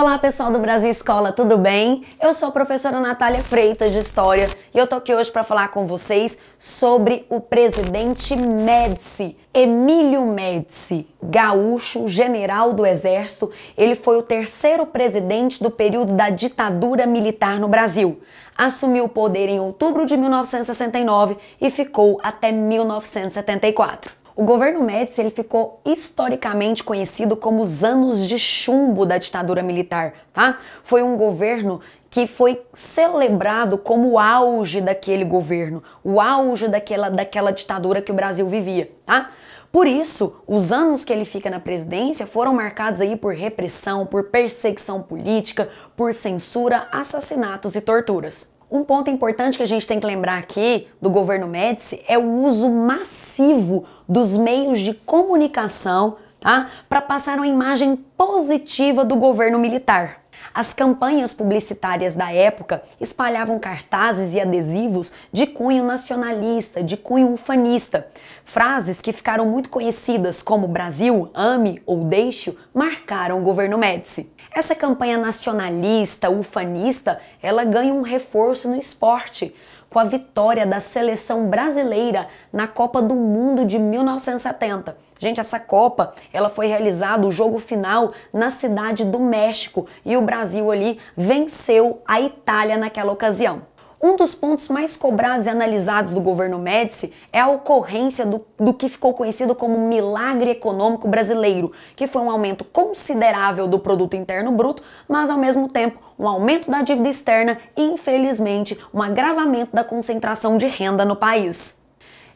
Olá pessoal do Brasil Escola, tudo bem? Eu sou a professora Natália Freitas de História e eu tô aqui hoje para falar com vocês sobre o presidente Médici, Emílio Médici, gaúcho, general do Exército. Ele foi o terceiro presidente do período da ditadura militar no Brasil. Assumiu o poder em outubro de 1969 e ficou até 1974. O governo Médici ele ficou historicamente conhecido como os anos de chumbo da ditadura militar, tá? Foi um governo que foi celebrado como o auge daquele governo, o auge daquela, daquela ditadura que o Brasil vivia, tá? Por isso, os anos que ele fica na presidência foram marcados aí por repressão, por perseguição política, por censura, assassinatos e torturas. Um ponto importante que a gente tem que lembrar aqui do governo Médici é o uso massivo dos meios de comunicação tá? para passar uma imagem positiva do governo militar. As campanhas publicitárias da época espalhavam cartazes e adesivos de cunho nacionalista, de cunho ufanista. Frases que ficaram muito conhecidas como Brasil, ame ou deixe, marcaram o governo Médici. Essa campanha nacionalista, ufanista, ela ganha um reforço no esporte com a vitória da seleção brasileira na Copa do Mundo de 1970. Gente, essa Copa, ela foi realizada o jogo final na cidade do México e o Brasil ali venceu a Itália naquela ocasião. Um dos pontos mais cobrados e analisados do governo Médici é a ocorrência do, do que ficou conhecido como milagre econômico brasileiro, que foi um aumento considerável do produto interno bruto, mas ao mesmo tempo um aumento da dívida externa e, infelizmente, um agravamento da concentração de renda no país.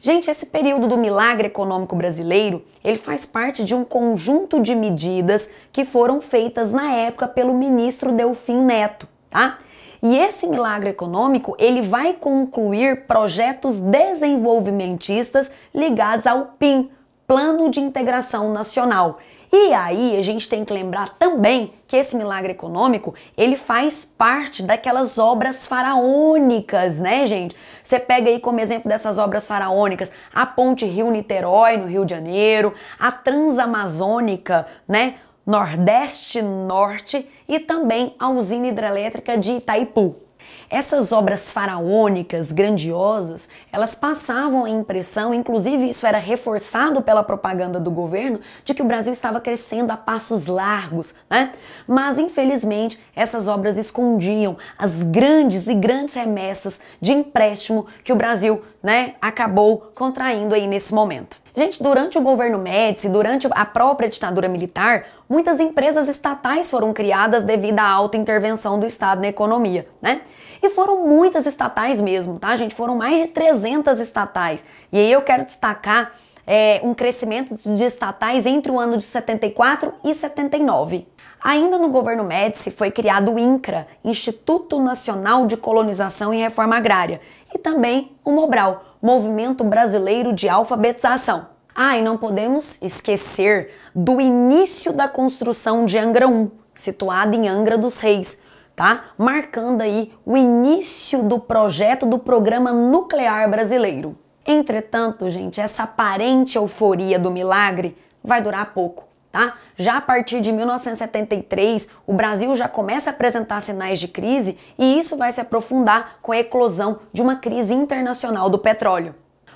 Gente, esse período do milagre econômico brasileiro, ele faz parte de um conjunto de medidas que foram feitas na época pelo ministro Delfim Neto, tá? E esse milagre econômico, ele vai concluir projetos desenvolvimentistas ligados ao PIN, Plano de Integração Nacional. E aí a gente tem que lembrar também que esse milagre econômico ele faz parte daquelas obras faraônicas, né, gente? Você pega aí como exemplo dessas obras faraônicas a ponte Rio Niterói no Rio de Janeiro, a Transamazônica, né? Nordeste Norte e também a usina hidrelétrica de Itaipu. Essas obras faraônicas, grandiosas, elas passavam a impressão, inclusive isso era reforçado pela propaganda do governo, de que o Brasil estava crescendo a passos largos, né? Mas infelizmente essas obras escondiam as grandes e grandes remessas de empréstimo que o Brasil, né, acabou contraindo aí nesse momento. Gente, durante o governo Médici, durante a própria ditadura militar, muitas empresas estatais foram criadas devido à alta intervenção do Estado na economia, né? E foram muitas estatais mesmo, tá, gente? Foram mais de 300 estatais. E aí eu quero destacar é, um crescimento de estatais entre o ano de 74 e 79. Ainda no governo Médici foi criado o INCRA, Instituto Nacional de Colonização e Reforma Agrária, e também o MOBRAL, Movimento Brasileiro de Alfabetização. Ah, e não podemos esquecer do início da construção de Angra 1, situada em Angra dos Reis, tá? Marcando aí o início do projeto do Programa Nuclear Brasileiro. Entretanto, gente, essa aparente euforia do milagre vai durar pouco. Tá? Já a partir de 1973, o Brasil já começa a apresentar sinais de crise e isso vai se aprofundar com a eclosão de uma crise internacional do petróleo.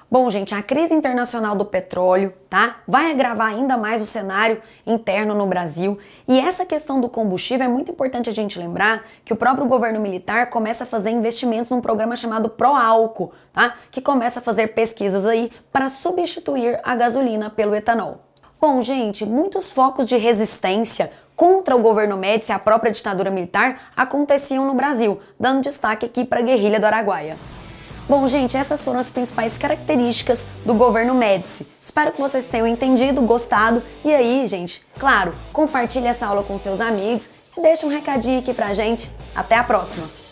Bom, gente, a crise internacional do petróleo, tá? Vai agravar ainda mais o cenário interno no Brasil. E essa questão do combustível é muito importante a gente lembrar que o próprio governo militar começa a fazer investimentos num programa chamado Proálcool, tá? Que começa a fazer pesquisas aí para substituir a gasolina pelo etanol. Bom, gente, muitos focos de resistência contra o governo Médici e a própria ditadura militar aconteciam no Brasil, dando destaque aqui para a guerrilha do Araguaia. Bom, gente, essas foram as principais características do governo Médici. Espero que vocês tenham entendido, gostado. E aí, gente, claro, compartilhe essa aula com seus amigos e deixe um recadinho aqui pra gente. Até a próxima!